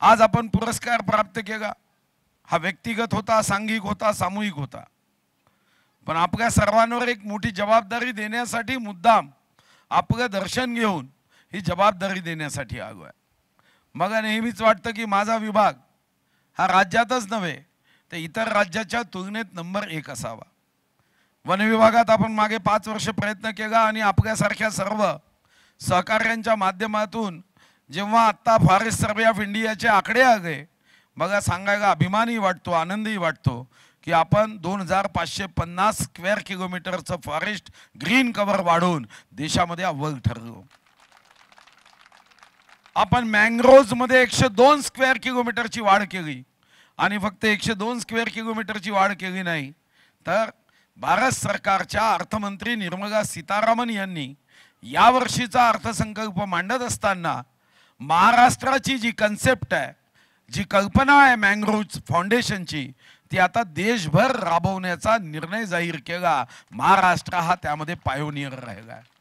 आज आपण पुरस्कार प्राप्त केला हा व्यक्तिगत होता सांघिक होता सामूहिक होता पण आपल्या सर्वांवर एक मोठी जबाबदारी देण्यासाठी मुद्दाम आपलं दर्शन घेऊन ही जबाबदारी देण्यासाठी आलो आहे मला नेहमीच वाटतं की माझा विभाग हा राज्यातच नव्हे तर इतर राज्याच्या तुलनेत नंबर एक असावा वनविभागात आपण मागे पाच वर्ष प्रयत्न केला आणि आपल्यासारख्या सर्व सहकार्यांच्या माध्यमातून जेव्हा आत्ता फॉरेस्ट सर्वे ऑफ इंडियाचे आकडे आले बघा सांगायला अभिमानही वाटतो आनंदही वाटतो की आपण दोन हजार पाचशे पन्नास स्क्वेअर किलोमीटरचं फॉरेस्ट ग्रीन कव्हर वाढवून देशामध्ये अव्वल ठरलो आपण मँग्रोव्हमध्ये एकशे दोन स्क्वेअर किलोमीटरची वाढ केली आणि फक्त एकशे दोन स्क्वेअर किलोमीटरची वाढ केली नाही तर भारत सरकारच्या अर्थमंत्री निर्मला सीतारामन यांनी यावर्षीचा अर्थसंकल्प मांडत असताना महाराष्ट्राची जी कन्सेप्ट आहे जी कल्पना आहे मँग्रोव्ज फाउंडेशनची ती आता देशभर राबवण्याचा निर्णय जाहीर केला महाराष्ट्र हा त्यामध्ये पायोनियर राहिला आहे